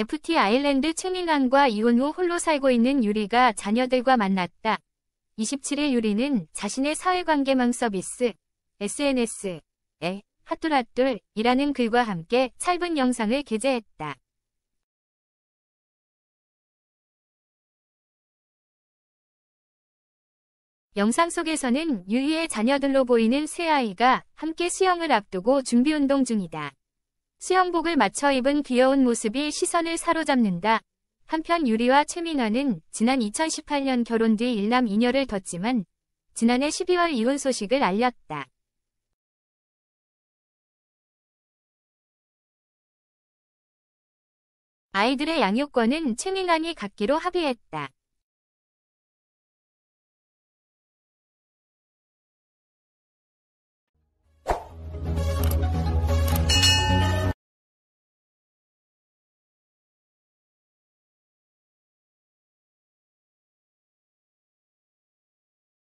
FT 아일랜드 츠민환과 이혼 후 홀로 살고 있는 유리가 자녀들과 만났다. 27일 유리는 자신의 사회관계망 서비스 SNS에 핫둘핫둘이라는 글과 함께 짧은 영상을 게재했다. 영상 속에서는 유희의 자녀들로 보이는 세 아이가 함께 수영을 앞두고 준비운동 중이다. 수영복을 맞춰 입은 귀여운 모습이 시선을 사로잡는다. 한편 유리와 최민화는 지난 2018년 결혼 뒤 일남 2녀를 뒀지만 지난해 12월 이혼 소식을 알렸다. 아이들의 양육권은 최민환이 갖기로 합의했다.